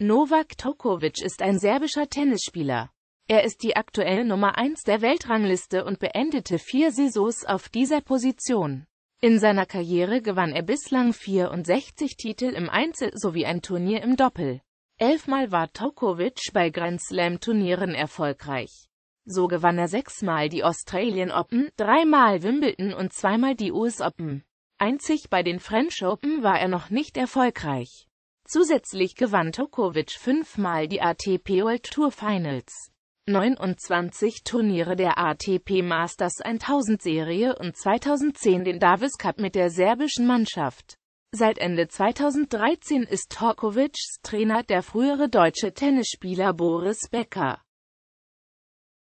Novak Djokovic ist ein serbischer Tennisspieler. Er ist die aktuelle Nummer 1 der Weltrangliste und beendete vier Saisons auf dieser Position. In seiner Karriere gewann er bislang 64 Titel im Einzel sowie ein Turnier im Doppel. Elfmal war Djokovic bei Grand Slam Turnieren erfolgreich. So gewann er sechsmal die Australian Open, dreimal Wimbledon und zweimal die US Open. Einzig bei den French Open war er noch nicht erfolgreich. Zusätzlich gewann Tokovic fünfmal die ATP World Tour Finals. 29 Turniere der ATP Masters 1000 Serie und 2010 den Davis Cup mit der serbischen Mannschaft. Seit Ende 2013 ist Tokovics Trainer der frühere deutsche Tennisspieler Boris Becker.